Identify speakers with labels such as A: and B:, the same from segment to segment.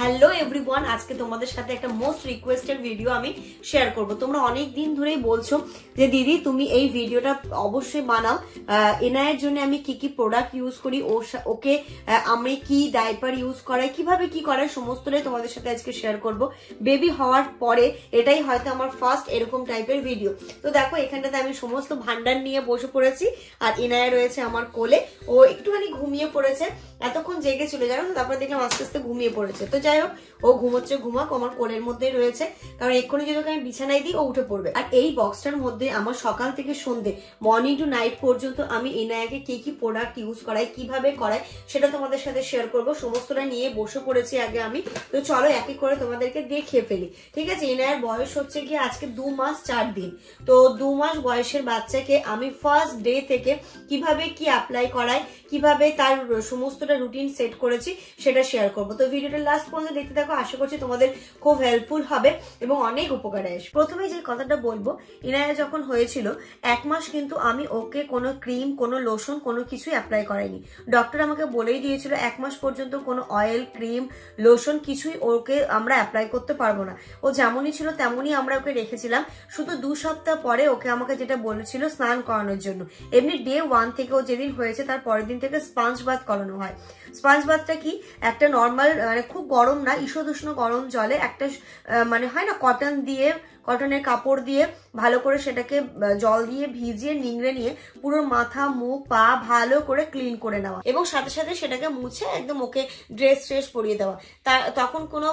A: hello everyone আজকে তোমাদের সাথে একটা মোস্ট রিকোয়েস্টেড ভিডিও আমি শেয়ার করব তোমরা অনেক দিন ধরেই বলছো যে দিদি তুমি এই ভিডিওটা অবশ্যই বানাও এনআইয়ের জন্য আমি কি কি প্রোডাক্ট ইউজ করি ওকে আমি কি ডাইপার ইউজ করাই কিভাবে কি করাই সমস্তটাই তোমাদের সাথে আজকে শেয়ার করব বেবি হওয়ার পরে এটাই হয়তো আমার ফার্স্ট এরকম টাইপের ভিডিও তো দেখো এখানটাতে আমি সমস্ত ভান্ডার নিয়ে বসে পড়েছি আর এনায় রয়েছে আমার কোলে ও একটুখানি ঘুমিয়ে পড়েছে এতক্ষণ জেগেছিল জানো তো তারপরে দেখলাম আস্তে আস্তে ঘুমিয়ে পড়েছে তো যাই হোক ও ঘুমোচ্ছে ঘুমাক আমার কোলের মধ্যেই রয়েছে কারণ এক্ষুনি যদি আমি বিছানায় দিই ও উঠে পড়বে আর এই বক্সটার মধ্যে আমার সকাল থেকে সন্ধ্যে মর্নিং টু নাইট পর্যন্ত আমি এনায়াকে কী কী প্রোডাক্ট ইউজ করাই কিভাবে করাই সেটা তোমাদের সাথে শেয়ার করব সমস্তটা নিয়ে বসে পড়েছি আগে আমি তো চলো এক এক করে তোমাদেরকে দেখে ফেলি ঠিক আছে এনায়ার বয়স হচ্ছে গিয়ে আজকে দু মাস চার দিন তো দু মাস বয়সের বাচ্চাকে আমি ফার্স্ট ডে থেকে কিভাবে কি অ্যাপ্লাই করাই কিভাবে তার সমস্তটা রুটিন সেট করেছি সেটা শেয়ার করব তো ভিডিওটা লাস্ট পর্যন্ত দেখতে থাকো আশা করছি তোমাদের খুব হেল্পফুল হবে এবং অনেক উপকারে আসবে প্রথমে যে কথাটা বলবো ইনায়া যখন হয়েছিল এক মাস কিন্তু আমি ওকে কোনো ক্রিম কোনো লোশন কোনো কিছুই অ্যাপ্লাই করাইনি ডক্টর আমাকে বলেই দিয়েছিল এক মাস পর্যন্ত কোনো অয়েল ক্রিম লোশন কিছুই ওকে আমরা অ্যাপ্লাই করতে পারবো না ও যেমনই ছিল তেমনই আমরা ওকে রেখেছিলাম শুধু দু সপ্তাহ পরে ওকে আমাকে যেটা বলেছিল স্নান করানোর জন্য এমনি ডে ওয়ান থেকে ও যেদিন হয়েছে তার পরের দিন থেকে স্পাঞ্জ বাদ করানো হয় স্পাঞ্জ বাদটা কি একটা নর্মাল মানে খুব গরম না ঈষদ উষ্ণ গরম জলে একটা মানে হয় না কটন দিয়ে কটনের কাপড় দিয়ে ভালো করে সেটাকে জল দিয়ে ভিজিয়ে নিংড়ে নিয়ে পুরো মাথা মুখ পা ভালো করে ক্লিন করে নেওয়া এবং সাথে সাথে সেটাকে মুছে একদম ওকে ড্রেস ট্রেস পরিয়ে দেওয়া তা তখন কোনো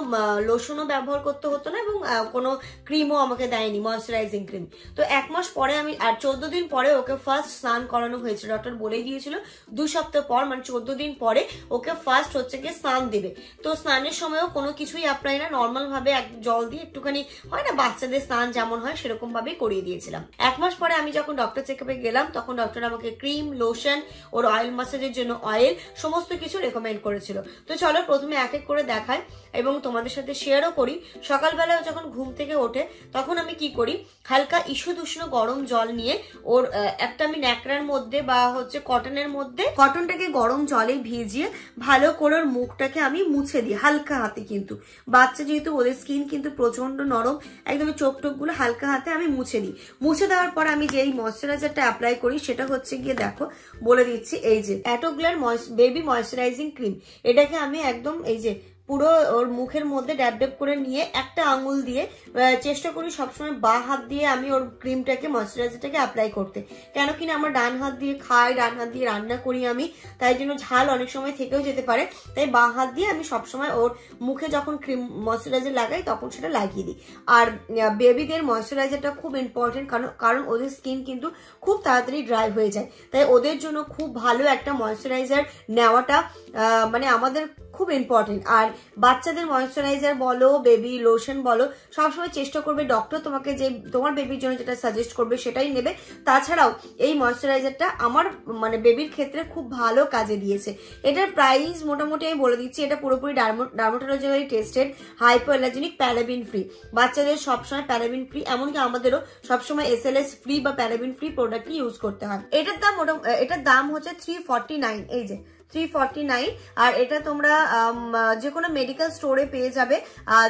A: লোশনও ব্যবহার করতে হতো না এবং কোনো ক্রিমও আমাকে দেয়নি ময়শ্চারাইজিং ক্রিম তো এক মাস পরে আমি আর চোদ্দ দিন পরে ওকে ফার্স্ট স্নান করানো হয়েছিল ডক্টর বলেই দিয়েছিল দু সপ্তাহ পর মানে চোদ্দ দিন পরে ওকে ফার্স্ট হচ্ছে গিয়ে স্নান দেবে তো স্নানের সময়ও কোনো কিছুই অ্যাপ্লাই না নর্মালভাবে এক জল দিয়ে একটুখানি হয় না বাচ্চাদের ছেলে স্নান যেমন হয় সেরকম ভাবে করিয়ে দিয়েছিলাম এক মাস পরে আমি যখন ডক্টর চেক গেলাম তখন ডক্টর আমাকে ক্রিম লোশন ওর অয়েল মাসাজের জন্য অয়েল সমস্ত কিছু রেকমেন্ড করেছিল তো চলো প্রথমে এক এক করে দেখাই এবং তোমাদের সাথে শেয়ারও করি সকালবেলা যখন ঘুম থেকে ওঠে তখন আমি কি করি হালকা ইস্যু দূষণ গরম জল নিয়ে ওর একটা আমি ন্যাকড়ার মধ্যে বা হচ্ছে কটনের মধ্যে কটনটাকে গরম জলে ভিজিয়ে ভালো করে ওর মুখটাকে আমি মুছে দিই হালকা হাতে কিন্তু বাচ্চা যেহেতু ওদের স্কিন কিন্তু প্রচন্ড নরম একদমই চোখ টোকগুলো হালকা হাতে আমি মুছে নিই মুছে দেওয়ার পর আমি যে এই ময়শ্চারাইজারটা অ্যাপ্লাই করি সেটা হচ্ছে গিয়ে দেখো বলে দিচ্ছি এই যে অ্যাটোগ্লার বেবি ময়শ্চারাইজিং ক্রিম এটাকে আমি একদম এই যে পুরো ওর মুখের মধ্যে ড্যাপ ড্যাপ করে নিয়ে একটা আঙুল দিয়ে চেষ্টা করি সবসময় বা হাত দিয়ে আমি ওর ক্রিমটাকে ময়শ্চারাইজারটাকে অ্যাপ্লাই করতে কেন কিনা আমার ডান হাত দিয়ে খাই ডান হাত দিয়ে রান্না করি আমি তাই জন্য ঝাল অনেক সময় থেকেও যেতে পারে তাই বা হাত দিয়ে আমি সবসময় ওর মুখে যখন ক্রিম ময়শ্চারাইজার লাগাই তখন সেটা লাগিয়ে দিই আর বেবিদের ময়শ্চারাইজারটা খুব ইম্পর্টেন্ট কারণ কারণ ওদের স্কিন কিন্তু খুব তাড়াতাড়ি ড্রাই হয়ে যায় তাই ওদের জন্য খুব ভালো একটা ময়শ্চারাইজার নেওয়াটা মানে আমাদের খুব ইম্পর্টেন্ট আর বাচ্চাদের ময়শ্চারাইজার বলো বেবি লোশন বলো সবসময় চেষ্টা করবে ডক্টর তোমাকে যে তোমার বেবির জন্য যেটা সাজেস্ট করবে সেটাই নেবে তাছাড়াও এই ময়শ্চারাইজারটা আমার মানে বেবির ক্ষেত্রে খুব ভালো কাজে দিয়েছে এটার প্রাইস মোটামুটি আমি বলে দিচ্ছি এটা পুরোপুরি dermatologically tested hypoallergenic paraben free বাচ্চাদের সবসময় প্যারাবিন ফ্রি এমনকি আমাদেরও সবসময় এস এল এস ফ্রি বা প্যারাবিন ফ্রি প্রোডাক্টই ইউজ করতে হয় এটার দাম এটার দাম হচ্ছে থ্রি ফর্টি নাইন এই যে থ্রি আর এটা তোমরা যে কোনো মেডিকেল স্টোরে পেয়ে যাবে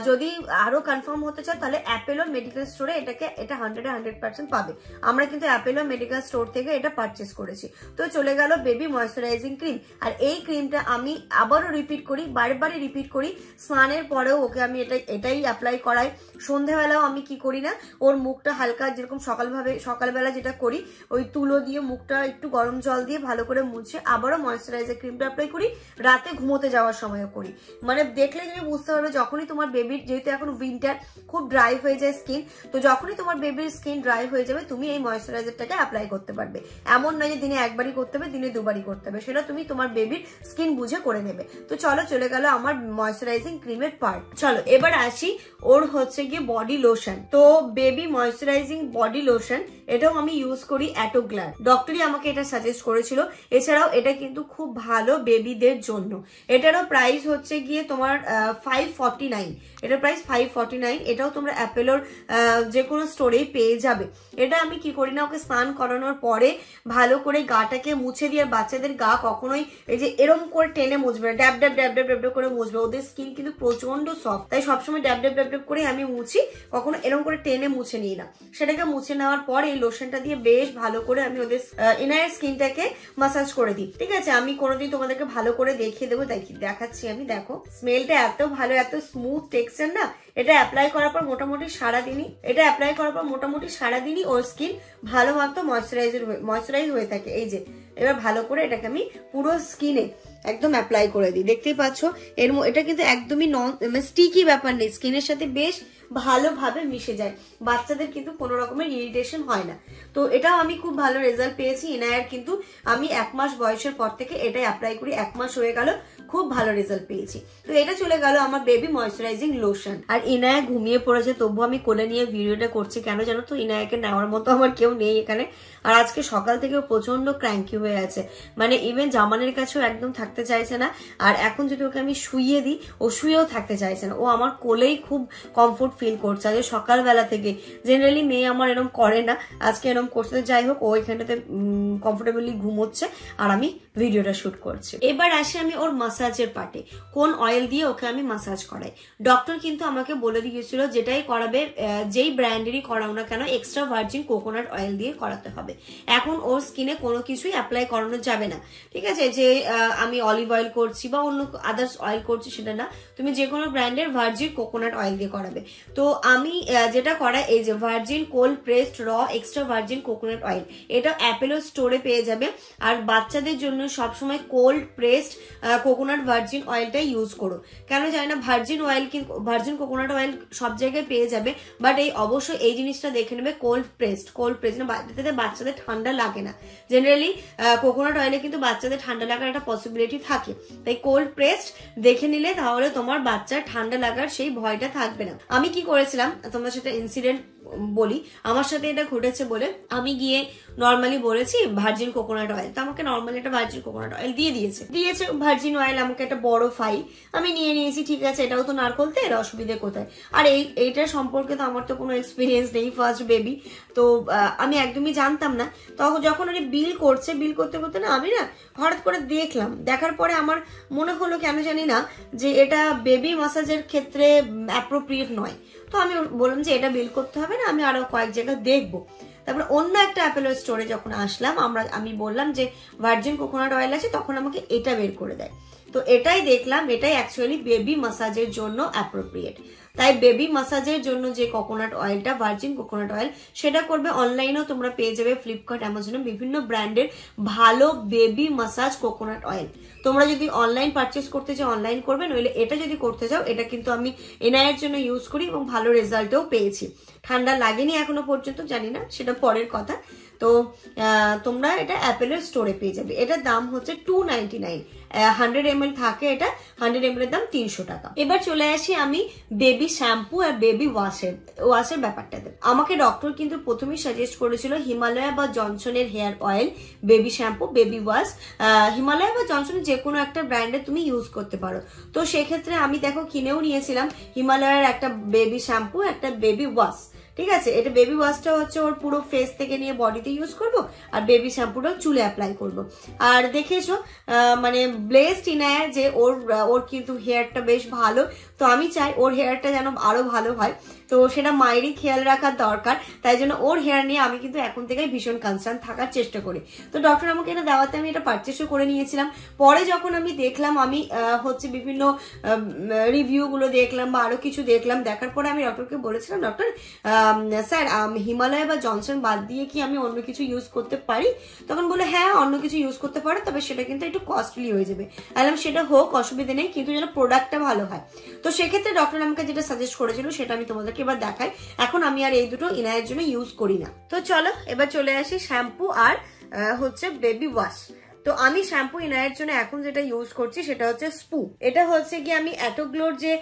A: যদি আরো কনফার্ম হতে চাও তাহলে অ্যাপেলো মেডিকেল স্টোরে এটাকে এটা হান্ড্রেড হান্ড্রেড পার্সেন্ট পাবে আমরা কিন্তু অ্যাপেলো মেডিকেল স্টোর থেকে এটা পারচেস করেছি তো চলে গেল বেবি ময়শ্চারাইজিং ক্রিম আর এই ক্রিমটা আমি আবারও রিপিট করি বারে রিপিট করি স্নানের পরেও ওকে আমি এটা এটাই অ্যাপ্লাই করাই সন্ধেবেলাও আমি কি করি না ওর মুখটা হালকা যেরকম সকালভাবে সকালবেলা যেটা করি ওই তুলো দিয়ে মুখটা একটু গরম জল দিয়ে ভালো করে মুছে আবারও ময়শ্চারাইজার ক্রিম ক্রিমটা অ্যাপ্লাই করি রাতে ঘুমোতে যাওয়ার সময়ও করি মানে দেখলে তুমি বুঝতে পারবে যখনই তোমার বেবির যেহেতু এখন উইন্টার খুব ড্রাই হয়ে যায় স্কিন তো যখনই তোমার বেবির স্কিন ড্রাই হয়ে যাবে তুমি এই ময়শ্চারাইজারটাকে অ্যাপ্লাই করতে পারবে এমন নয় যে দিনে একবারই করতে হবে দিনে দুবারই করতে হবে সেটা তুমি তোমার বেবির স্কিন বুঝে করে নেবে তো চলো চলে গেল আমার ময়শ্চারাইজিং ক্রিমের পার্ট চলো এবার আসি ওর হচ্ছে গিয়ে বডি লোশন তো বেবি ময়শ্চারাইজিং বডি লোশন এটাও আমি ইউজ করি অ্যাটোগ্ল্যান্ড ডক্টরই আমাকে এটা সাজেস্ট করেছিল এছাড়াও এটা কিন্তু খুব ভালো ভালো বেবিদের জন্য এটারও প্রাইস হচ্ছে গিয়ে তোমার ফাইভ ফর্টি নাইন এটা প্রাইস ফাইভ ফর্টি নাইন এটাও তোমরা অ্যাপেলোর যে কোনো স্টোরেই পেয়ে যাবে এটা আমি কি করি না ওকে স্নান করানোর পরে ভালো করে গাটাকে মুছে দিয়ে বাচ্চাদের গা কখনোই এই যে এরম করে টেনে মুছবে না ড্যাব ড্যাব ড্যাব ড্যাব ড্যাব ড্যাব করে মুছবে ওদের স্কিন কিন্তু প্রচণ্ড সফট তাই সবসময় ড্যাব ড্যাব ড্যাব ড্যাব করে আমি মুছি কখনো এরম করে টেনে মুছে নিই না সেটাকে মুছে নেওয়ার পর এই লোশনটা দিয়ে বেশ ভালো করে আমি ওদের ইনার স্কিনটাকে মাসাজ করে দিই ঠিক আছে আমি কোনোদিন তোমাদেরকে ভালো করে দেখিয়ে দেবো দেখাচ্ছি আমি দেখো স্মেলটা এত ভালো এত স্মুথ টেক টেক্সচার না এটা অ্যাপ্লাই করার পর মোটামুটি সারাদিনই এটা অ্যাপ্লাই করার পর মোটামুটি সারাদিনই ওর স্কিন ভালো মতো ময়শ্চারাইজার হয়ে ময়শ্চারাইজ হয়ে থাকে এই যে এবার ভালো করে এটাকে আমি পুরো স্কিনে একদম অ্যাপ্লাই করে দিই দেখতেই পাচ্ছ এর এটা কিন্তু একদমই নন মানে স্টিকি ব্যাপার নেই স্কিনের সাথে বেশ ভালোভাবে মিশে যায় বাচ্চাদের কিন্তু কোনো রকমের ইরিটেশন হয় না তো এটাও আমি খুব ভালো রেজাল্ট পেয়েছি এনআইআর কিন্তু আমি এক মাস বয়সের পর থেকে এটাই অ্যাপ্লাই করি এক মাস হয়ে গেল খুব ভালো রেজাল্ট পেয়েছি তো এটা চলে গেল আমার বেবি ময়শ্চারাইজিং লোশন আর ইনায়া ঘুমিয়ে পড়েছে তবু আমি কোলে নিয়ে ভিডিওটা করছি কেন জানো তো ইনায়কে নেওয়ার মতো আমার কেউ নেই এখানে আর আজকে সকাল থেকে প্রচন্ড ক্র্যাঙ্কি হয়ে আছে মানে ইভেন জামানের কাছেও একদম থাকতে চাইছে না আর এখন যদি ওকে আমি শুইয়ে দিই ও শুয়েও থাকতে চাইছে না ও আমার কোলেই খুব কমফোর্ট ফিল করছে আজকে সকালবেলা থেকে জেনারেলি মেয়ে আমার এরম করে না আজকে এরম করতে যাই হোক ও এখানটাতে কমফোর্টেবলি ঘুমোচ্ছে আর আমি ভিডিওটা শুট করছি এবার আসি আমি ওর মাস মাসাজের পার্টে কোন অয়েল দিয়ে ওকে আমি মাসাজ করাই ডক্টর কিন্তু আমাকে বলে দিয়েছিল যেটাই করাবে যেই ব্র্যান্ডেরই করাও না কেন এক্সট্রা ভার্জিন কোকোনাট অয়েল দিয়ে করাতে হবে এখন ওর স্কিনে কোনো কিছুই অ্যাপ্লাই করানো যাবে না ঠিক আছে যে আমি অলিভ অয়েল করছি বা অন্য আদার্স অয়েল করছি সেটা না তুমি যে কোনো ব্র্যান্ডের ভার্জিন কোকোনাট অয়েল দিয়ে করাবে তো আমি যেটা করাই এই যে ভার্জিন কোল্ড প্রেসড র এক্সট্রা ভার্জিন কোকোনাট অয়েল এটা অ্যাপেলো স্টোরে পেয়ে যাবে আর বাচ্চাদের জন্য সবসময় cold pressed coconut coconut virgin অয়েলটাই ইউজ করো কেন জানি না ভার্জিন অয়েল কিন্তু ভার্জিন কোকোনাট অয়েল সব জায়গায় পেয়ে যাবে বাট এই অবশ্যই এই জিনিসটা দেখে নেবে কোল্ড প্রেসড কোল্ড প্রেসড বাচ্চাদের বাচ্চাদের ঠান্ডা লাগে না জেনারেলি কোকোনাট অয়েলে কিন্তু বাচ্চাদের ঠান্ডা লাগার একটা পসিবিলিটি থাকে তাই কোল্ড প্রেসড দেখে নিলে তাহলে তোমার বাচ্চার ঠান্ডা লাগার সেই ভয়টা থাকবে না আমি কি করেছিলাম তোমার সেটা ইনসিডেন্ট বলি আমার সাথে এটা ঘটেছে বলে আমি গিয়ে নর্মালি বলেছি ভার্জিন কোকোনাট অয়েল তো আমাকে নর্মালি একটা ভার্জিন কোকোনাট অয়েল দিয়ে দিয়েছে দিয়েছে ভার্জিন অয়েল আমাকে একটা বড় ফাইল আমি নিয়ে নিয়েছি ঠিক আছে এটাও তো নারকল তেল অসুবিধে কোথায় আর এই এইটা সম্পর্কে তো আমার তো কোনো এক্সপিরিয়েন্স নেই ফার্স্ট বেবি তো আমি একদমই জানতাম না তখন যখন উনি বিল করছে বিল করতে করতে না আমি না হঠাৎ করে দেখলাম দেখার পরে আমার মনে হলো কেন জানি না যে এটা বেবি মাসাজের ক্ষেত্রে অ্যাপ্রোপ্রিয়েট নয় তো আমি বললাম যে এটা বিল করতে হবে না আমি আরও কয়েক জায়গা দেখবো তারপরে অন্য একটা অ্যাপেলের স্টোরে যখন আসলাম আমরা আমি বললাম যে ভার্জিন কোকোনাট অয়েল আছে তখন আমাকে এটা বের করে দেয় তো এটাই দেখলাম এটাই অ্যাকচুয়ালি বেবি মাসাজের জন্য অ্যাপ্রোপ্রিয়েট তাই বেবি মাসাজের জন্য যে কোকোনাট অয়েলটা ভার্জিন কোকোনাট অয়েল সেটা করবে অনলাইনেও তোমরা পেয়ে যাবে ফ্লিপকার্ট অ্যামাজনে বিভিন্ন ব্র্যান্ডের ভালো বেবি মাসাজ কোকোনাট অয়েল তোমরা যদি অনলাইন পারচেস করতে চাও অনলাইন করবে নইলে এটা যদি করতে চাও এটা কিন্তু আমি এনআইয়ের জন্য ইউজ করি এবং ভালো রেজাল্টও পেয়েছি ঠান্ডা লাগেনি এখনো পর্যন্ত জানি না সেটা পরের কথা তো তোমরা এটা অ্যাপেলের স্টোরে পেয়ে যাবে এটার দাম হচ্ছে টু নাইনটি নাইন হান্ড্রেড থাকে এটা হান্ড্রেড এম দাম তিনশো টাকা এবার চলে আসি আমি বেবি শ্যাম্পু আর বেবি ওয়াশের ওয়াশের ব্যাপারটাতে আমাকে ডক্টর কিন্তু প্রথমেই সাজেস্ট করেছিল হিমালয়া বা জনসনের hair oil baby shampoo baby wash Himalaya বা জনসনের যে কোনো একটা ব্র্যান্ডে তুমি ইউজ করতে পারো তো সেক্ষেত্রে আমি দেখো কিনেও নিয়েছিলাম হিমালয়ের একটা বেবি শ্যাম্পু একটা বেবি ওয়াশ ঠিক আছে এটা বেবি ওয়াশটা হচ্ছে ওর পুরো ফেস থেকে নিয়ে বডিতে ইউজ করব আর বেবি শ্যাম্পুটা চুলে অ্যাপ্লাই করব আর দেখেছো মানে ব্লেসড টিনায় যে ওর ওর কিন্তু হেয়ারটা বেশ ভালো তো আমি চাই ওর হেয়ারটা যেন আরও ভালো হয় তো সেটা মায়েরই খেয়াল রাখার দরকার তাই জন্য ওর হেয়ার নিয়ে আমি কিন্তু এখন থেকে ভীষণ কনসার্ন থাকার চেষ্টা করি তো ডক্টর আমাকে এটা দেওয়াতে আমি এটা পারচেসও করে নিয়েছিলাম পরে যখন আমি দেখলাম আমি হচ্ছে বিভিন্ন রিভিউগুলো দেখলাম বা আরও কিছু দেখলাম দেখার পরে আমি ডক্টরকে বলেছিলাম ডক্টর স্যার হিমালয় বা জনসন বাদ দিয়ে কি আমি অন্য কিছু ইউজ করতে পারি তখন বলে হ্যাঁ অন্য কিছু ইউজ করতে পারো তবে সেটা কিন্তু একটু কস্টলি হয়ে যাবে আলাম সেটা হোক অসুবিধা নেই কিন্তু যেন প্রোডাক্টটা ভালো হয় তো সেক্ষেত্রে ডক্টর আমাকে যেটা সাজেস্ট করেছিল সেটা আমি তোমাদের আপনাদেরকে এবার দেখাই এখন আমি আর এই দুটো ইনারের জন্য ইউজ করি না তো চলো এবার চলে আসি শ্যাম্পু আর হচ্ছে বেবি ওয়াশ তো আমি শ্যাম্পু ইনারের জন্য এখন যেটা ইউজ করছি সেটা হচ্ছে স্পু এটা হচ্ছে কি আমি অ্যাটোগ্লোর যে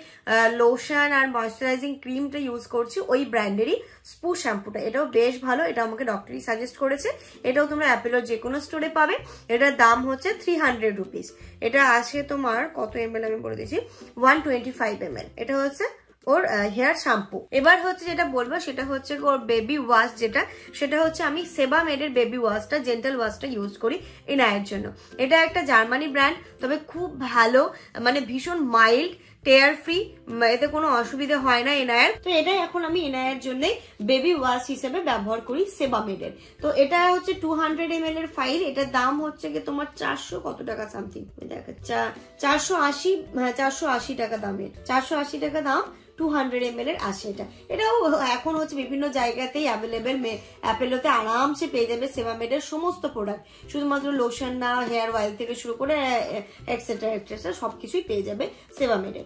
A: লোশন আর ময়শ্চারাইজিং ক্রিমটা ইউজ করছি ওই ব্র্যান্ডেরই স্পু শ্যাম্পুটা এটাও বেশ ভালো এটা আমাকে ডক্টরই সাজেস্ট করেছে এটাও তোমরা অ্যাপেলোর যে কোনো স্টোরে পাবে এটার দাম হচ্ছে থ্রি হান্ড্রেড রুপিস এটা আছে তোমার কত এম আমি বলে দিচ্ছি ওয়ান টোয়েন্টি ফাইভ এম এটা হচ্ছে ওর হেয়ার শ্যাম্পু এবার হচ্ছে যেটা বলবো সেটা হচ্ছে ওর বেবি ওয়াশ যেটা সেটা হচ্ছে আমি সেবা মেডের বেবি ওয়াশটা জেন্টাল ওয়াশটা ইউজ করি এনায়ের জন্য এটা একটা জার্মানি ব্র্যান্ড তবে খুব ভালো মানে ভীষণ মাইল্ড টেয়ার ফ্রি এতে কোনো অসুবিধা হয় না এনায়ের তো এটাই এখন আমি এনায়ের জন্য বেবি ওয়াশ হিসেবে ব্যবহার করি সেবা মেডের তো এটা হচ্ছে টু হান্ড্রেড এম এর ফাইল এটার দাম হচ্ছে কি তোমার চারশো কত টাকা সামথিং দেখা চারশো আশি হ্যাঁ চারশো আশি টাকা দামের চারশো আশি টাকা দাম টু হান্ড্রেড এম এর আসে এটা এটাও এখন হচ্ছে বিভিন্ন জায়গাতেই অ্যাভেলেবেল অ্যাপেলোতে আরামসে পেয়ে যাবে এর সমস্ত প্রোডাক্ট শুধুমাত্র লোশন না হেয়ার অয়েল থেকে শুরু করে এক্সেট্রা এক্সেট্রা সব কিছুই পেয়ে যাবে সেবামেডে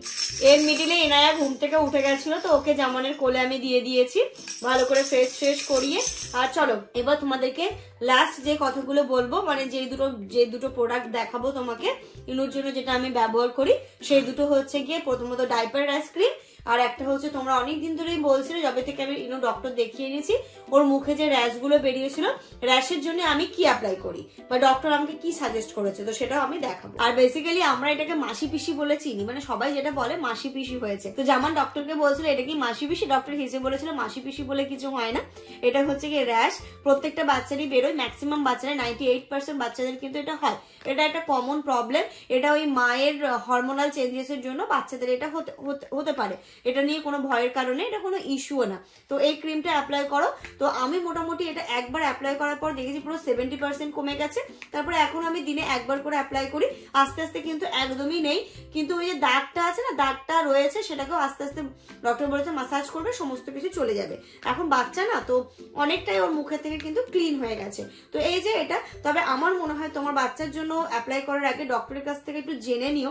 A: এর মিডিলে এনায়া ঘুম থেকে উঠে গেছিলো তো ওকে জামানের কোলে আমি দিয়ে দিয়েছি ভালো করে ফ্রেশ ফ্রেশ করিয়ে আর চলো এবার তোমাদেরকে লাস্ট যে কথাগুলো বলবো মানে যে দুটো যে দুটো প্রোডাক্ট দেখাবো তোমাকে ইনোর জন্য যেটা আমি ব্যবহার করি সেই দুটো হচ্ছে গিয়ে প্রথমত ডাইপার আইসক্রিম আর একটা হচ্ছে তোমরা অনেক দিন ধরেই বলছিল যবে থেকে আমি ইনো ডক্টর দেখিয়ে এনেছি ওর মুখে যে র্যাশগুলো বেরিয়েছিল র্যাশের জন্য আমি কি অ্যাপ্লাই করি বা ডক্টর আমাকে কি সাজেস্ট করেছে তো সেটাও আমি দেখাবো আর বেসিক্যালি আমরা এটাকে মাসি পিসি বলে চিনি মানে সবাই যেটা বলে মাসি পিসি হয়েছে তো জামান ডক্টরকে বলছিল এটা কি মাসি পিসি ডক্টর হিসেবে বলেছিল মাসি পিসি বলে কিছু হয় না এটা হচ্ছে কি র্যাশ প্রত্যেকটা বাচ্চারই বেরোয় ম্যাক্সিমাম বাচ্চারা নাইনটি এইট পার্সেন্ট বাচ্চাদের কিন্তু এটা হয় এটা একটা কমন প্রবলেম এটা ওই মায়ের হরমোনাল চেঞ্জেসের জন্য বাচ্চাদের এটা হতে হতে পারে এটা নিয়ে কোনো ভয়ের কারণে এটা কোনো ইস্যুও না তো এই ক্রিমটা অ্যাপ্লাই করো তো আমি মোটামুটি এটা একবার অ্যাপ্লাই করার পর দেখেছি পুরো সেভেন্টি পার্সেন্ট কমে গেছে তারপরে এখন আমি দিনে একবার করে অ্যাপ্লাই করি আস্তে আস্তে কিন্তু একদমই নেই কিন্তু ওই যে দাগটা আছে না দাগটা রয়েছে সেটাকেও আস্তে আস্তে ডক্টর বলেছে মাসাজ করবে সমস্ত কিছু চলে যাবে এখন বাচ্চা না তো অনেকটাই ওর মুখে থেকে কিন্তু ক্লিন হয়ে গেছে তো এই যে এটা তবে আমার মনে হয় তোমার বাচ্চার জন্য অ্যাপ্লাই করার আগে ডক্টরের কাছ থেকে একটু জেনে নিও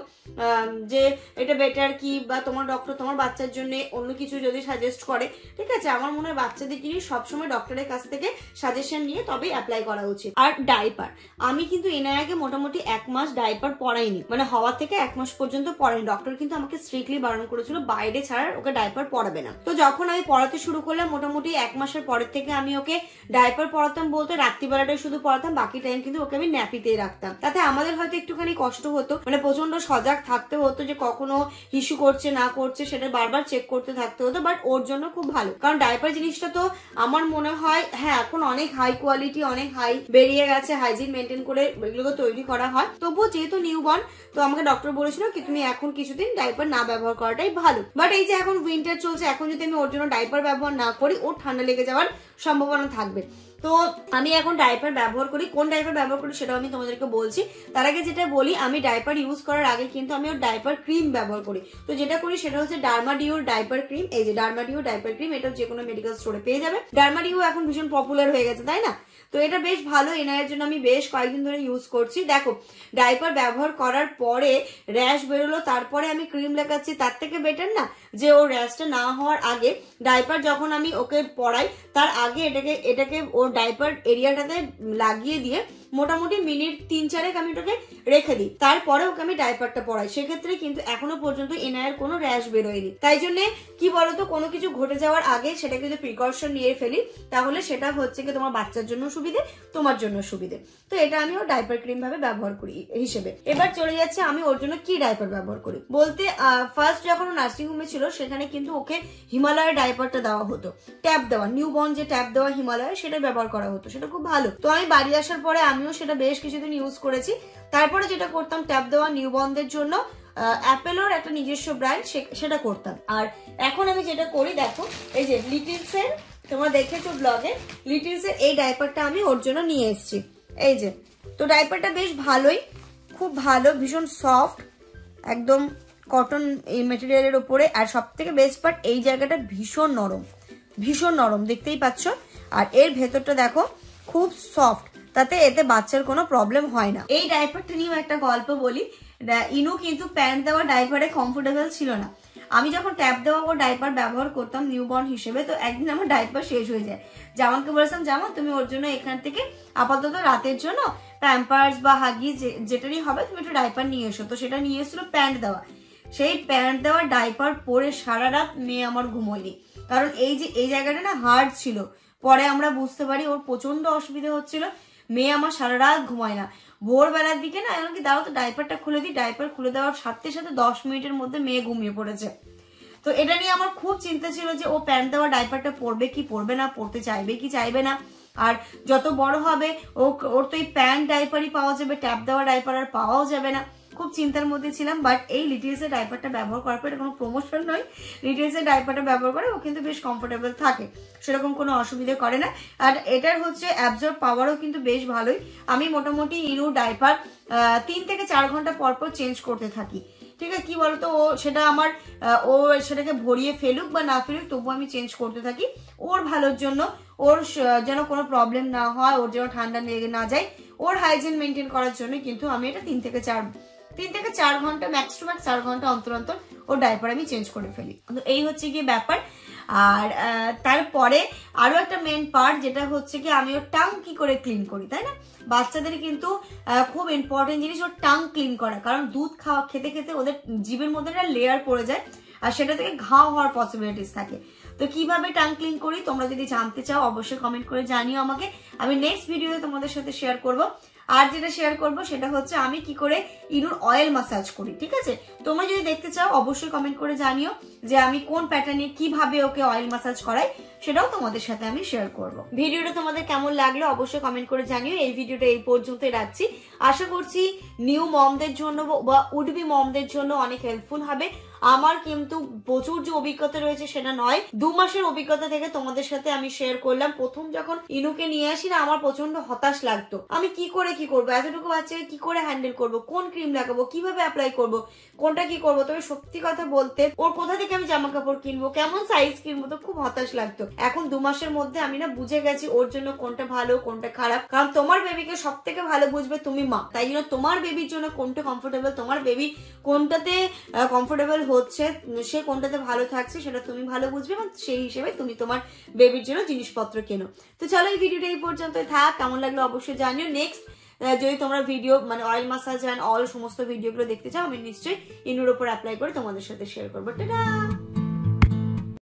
A: যে এটা বেটার কি বা তোমার ডক্টর তোমার বাচ্চার জন্য অন্য কিছু যদি সাজেস্ট করে ঠিক আছে আমার মনে হয় বাচ্চাদের জিনিস সবসময় ডক্টরের কাছ থেকে সাজেশন নিয়ে তবে অ্যাপ্লাই করা উচিত আর ডাইপার আমি কিন্তু এনার আগে মোটামুটি এক মাস ডাইপার পরাইনি মানে হওয়া থেকে এক মাস পর্যন্ত পরাইনি ডক্টর কিন্তু আমাকে স্ট্রিক্টলি বারণ করেছিল বাইরে ছাড়ার ওকে ডাইপার পরাবে না তো যখন আমি পড়াতে শুরু করলাম মোটামুটি এক মাসের পরের থেকে আমি ওকে ডাইপার পরাতাম বলতে রাত্রিবেলাটাই শুধু পরাতাম বাকি টাইম কিন্তু ওকে আমি ন্যাপিতেই রাখতাম তাতে আমাদের হয়তো একটুখানি কষ্ট হতো মানে প্রচন্ড সজাগ থাকতে হতো যে কখনো হিসু করছে না করছে সেটা বারবার চেক করতে থাকতে হতো বাট ওর জন্য খুব ভালো কারণ ডাইপার জিনিসটা তো আমার মনে হয় হ্যাঁ এখন অনেক হাই কোয়ালিটি অনেক হাই বেরিয়ে গেছে হাইজিন মেনটেন করে এগুলোকে তৈরি করা হয় তবুও যেহেতু বর্ন তো আমাকে ডক্টর বলেছিল কি তুমি এখন কিছুদিন ডাইপার না ব্যবহার করাটাই ভালো বাট এই যে এখন উইন্টার চলছে এখন যদি আমি ওর জন্য ডাইপার ব্যবহার না করি ওর ঠান্ডা লেগে যাওয়ার সম্ভাবনা থাকবে তো আমি এখন ডাইপার ব্যবহার করি কোন ডাইপার ব্যবহার করি সেটাও আমি তোমাদেরকে বলছি তার আগে যেটা বলি আমি ডাইপার ইউজ করার আগে কিন্তু আমি ওর ডাইপার ক্রিম ব্যবহার করি তো যেটা করি সেটা হচ্ছে ডার্মাডিওর ডাইপার ক্রিম এই যে ডার্মাডিও ডাইপার ক্রিম এটা যে কোনো মেডিকেল স্টোরে পেয়ে যাবে ডার্মাডিও এখন ভীষণ পপুলার হয়ে গেছে তাই না তো এটা বেশ ভালো এনআইয়ের জন্য আমি বেশ কয়েকদিন ধরে ইউজ করছি দেখো ডাইপার ব্যবহার করার পরে র্যাশ বেরোলো তারপরে আমি ক্রিম লাগাচ্ছি তার থেকে বেটার না যে ওর র্যাশটা না হওয়ার আগে ডাইপার যখন আমি ওকে পড়াই তার আগে এটাকে এটাকে ওর डायपर एरिया लागिए दिए মোটামুটি মিনিট তিন চারেক আমি ওটাকে রেখে দিই তারপরে ওকে আমি ডাইপারটা পড়াই সেক্ষেত্রে কিন্তু এখনো পর্যন্ত এনায়ের কোনো র্যাশ বেরোয়নি তাই জন্য কি বলতো কোনো কিছু ঘটে যাওয়ার আগে সেটাকে যদি প্রিকশন নিয়ে ফেলি তাহলে সেটা হচ্ছে কি তোমার বাচ্চার জন্য সুবিধে তোমার জন্য সুবিধে তো এটা আমি ওর ডাইপার ক্রিম ভাবে ব্যবহার করি হিসেবে এবার চলে যাচ্ছে আমি ওর জন্য কি ডাইপার ব্যবহার করি বলতে ফার্স্ট যখন নার্সিং হোমে ছিল সেখানে কিন্তু ওকে হিমালয়ের ডাইপারটা দেওয়া হতো ট্যাপ দেওয়া নিউ বর্ন যে ট্যাপ দেওয়া হিমালয় সেটা ব্যবহার করা হতো সেটা খুব ভালো তো আমি বাড়ি আসার পরে আমি আমিও সেটা বেশ কিছুদিন ইউজ করেছি তারপরে যেটা করতাম ট্যাপ দেওয়া নিউবর্নদের জন্য অ্যাপেলোর একটা নিজস্ব ব্র্যান্ড সেটা করতাম আর এখন আমি যেটা করি দেখো এই যে লিটিলসের তোমরা দেখেছো ব্লগে লিটিলসের এই ডাইপারটা আমি ওর জন্য নিয়ে এসেছি এই যে তো ডাইপারটা বেশ ভালোই খুব ভালো ভীষণ সফট একদম কটন এই মেটেরিয়ালের ওপরে আর সব থেকে বেস্ট পার্ট এই জায়গাটা ভীষণ নরম ভীষণ নরম দেখতেই পাচ্ছ আর এর ভেতরটা দেখো খুব সফট তাতে এতে বাচ্চার কোনো প্রবলেম হয় না এই ডাইপারটা নিয়েও একটা গল্প বলি ইনু কিন্তু প্যান্ট দেওয়া ডাইপারে কমফোর্টেবল ছিল না আমি যখন ট্যাপ দেওয়া ওর ডাইপার ব্যবহার করতাম নিউবর্ন হিসেবে তো একদিন আমার ডাইপার শেষ হয়ে যায় জামানকে বলেছিলাম জামান তুমি ওর জন্য এখান থেকে আপাতত রাতের জন্য প্যাম্পার্স বা হাগি যেটারই হবে তুমি একটু ডাইপার নিয়ে এসো তো সেটা নিয়ে এসেছিলো প্যান্ট দেওয়া সেই প্যান্ট দেওয়া ডাইপার পরে সারা রাত মেয়ে আমার ঘুমোয়নি কারণ এই যে এই জায়গাটা না হার্ড ছিল পরে আমরা বুঝতে পারি ওর প্রচন্ড অসুবিধা হচ্ছিল মেয়ে আমার সারা রাত ঘুমায় না ভোরবেলার দিকে না এমনকি দাও তো ডাইপারটা খুলে দিই ডাইপার খুলে দেওয়ার সাথে সাথে দশ মিনিটের মধ্যে মেয়ে ঘুমিয়ে পড়েছে তো এটা নিয়ে আমার খুব চিন্তা ছিল যে ও প্যান্ট দেওয়া ডাইপারটা পরবে কি পরবে না পরতে চাইবে কি চাইবে না আর যত বড় হবে ও ওর তো এই প্যান্ট ডাইপারই পাওয়া যাবে ট্যাপ দেওয়া ডাইপার আর পাওয়াও যাবে না খুব চিন্তার মধ্যে ছিলাম বাট এই লিটিলসের ডাইপারটা ব্যবহার করার পর এটা কোনো প্রমোশন নয় লিটিলসের ডাইপারটা ব্যবহার করে ও কিন্তু বেশ কমফোর্টেবল থাকে সেরকম কোনো অসুবিধে করে না আর এটার হচ্ছে অ্যাবজর্ব পাওয়ারও কিন্তু বেশ ভালোই আমি মোটামুটি ইনু ডাইপার তিন থেকে চার ঘন্টা পর পর চেঞ্জ করতে থাকি ঠিক আছে কি বলতো ও সেটা আমার ও সেটাকে ভরিয়ে ফেলুক বা না ফেলুক তবুও আমি চেঞ্জ করতে থাকি ওর ভালোর জন্য ওর যেন কোনো প্রবলেম না হয় ওর যেন ঠান্ডা লেগে না যায় ওর হাইজিন মেনটেন করার জন্য কিন্তু আমি এটা তিন থেকে চার তিন থেকে চার ঘন্টা ম্যাক্স টু ম্যাক্স চার ঘন্টা অন্তর অন্তর ও ডাইপার আমি চেঞ্জ করে ফেলি তো এই হচ্ছে গিয়ে ব্যাপার আর তারপরে আরও একটা মেন পার্ট যেটা হচ্ছে কি আমি ওর টাং কি করে ক্লিন করি তাই না বাচ্চাদের কিন্তু খুব ইম্পর্টেন্ট জিনিস ওর টাং ক্লিন করা কারণ দুধ খাওয়া খেতে খেতে ওদের জীবের মধ্যে একটা লেয়ার পড়ে যায় আর সেটা থেকে ঘাও হওয়ার পসিবিলিটিস থাকে তো কিভাবে টাং ক্লিন করি তোমরা যদি জানতে চাও অবশ্যই কমেন্ট করে জানিও আমাকে আমি নেক্সট ভিডিওতে তোমাদের সাথে শেয়ার করবো আর যেটা শেয়ার করব সেটা হচ্ছে আমি কি করে ইনুর অয়েল মাসাজ করি ঠিক আছে তোমরা যদি দেখতে চাও অবশ্যই কমেন্ট করে জানিও যে আমি কোন প্যাটার্নে কিভাবে ওকে অয়েল মাসাজ করাই সেটাও তোমাদের সাথে আমি শেয়ার করব ভিডিওটা তোমাদের কেমন লাগলো অবশ্যই কমেন্ট করে জানিও এই ভিডিওটা এই পর্যন্তই রাখছি আশা করছি নিউ মমদের জন্য বা উডবি মমদের জন্য অনেক হেল্পফুল হবে আমার কিন্তু প্রচুর যে অভিজ্ঞতা রয়েছে সেটা নয় দু মাসের অভিজ্ঞতা থেকে তোমাদের সাথে আমি শেয়ার করলাম প্রথম যখন ইনুকে নিয়ে আসি না আমার প্রচন্ড হতাশ লাগতো আমি কি করে কি করবো এতটুকু বাচ্চাকে কি করে হ্যান্ডেল করব কোন ক্রিম লাগাবো কিভাবে অ্যাপ্লাই করব কোনটা কি করব তবে সত্যি কথা বলতে ওর কোথা থেকে আমি জামা কাপড় কিনবো কেমন সাইজ কিনবো তো খুব হতাশ লাগতো এখন দু মাসের মধ্যে আমি না বুঝে গেছি ওর জন্য কোনটা ভালো কোনটা খারাপ কারণ তোমার বেবিকে সব থেকে ভালো বুঝবে তুমি মা তাই জন্য তোমার বেবির জন্য কোনটা কমফোর্টেবল তোমার বেবি কোনটাতে কমফোর্টেবল হচ্ছে সে কোনটাতে ভালো থাকছে সেটা তুমি ভালো বুঝবে এবং সেই হিসেবে তুমি তোমার বেবির জন্য জিনিসপত্র কেনো তো চলো এই ভিডিওটা এই পর্যন্ত থাক কেমন লাগলো অবশ্যই জানিও নেক্সট যদি তোমরা ভিডিও মানে অয়েল মাসাজ অ্যান্ড অল সমস্ত ভিডিওগুলো দেখতে চাও আমি নিশ্চয়ই ইনুর ওপর অ্যাপ্লাই করে তোমাদের সাথে শেয়ার করবো টাটা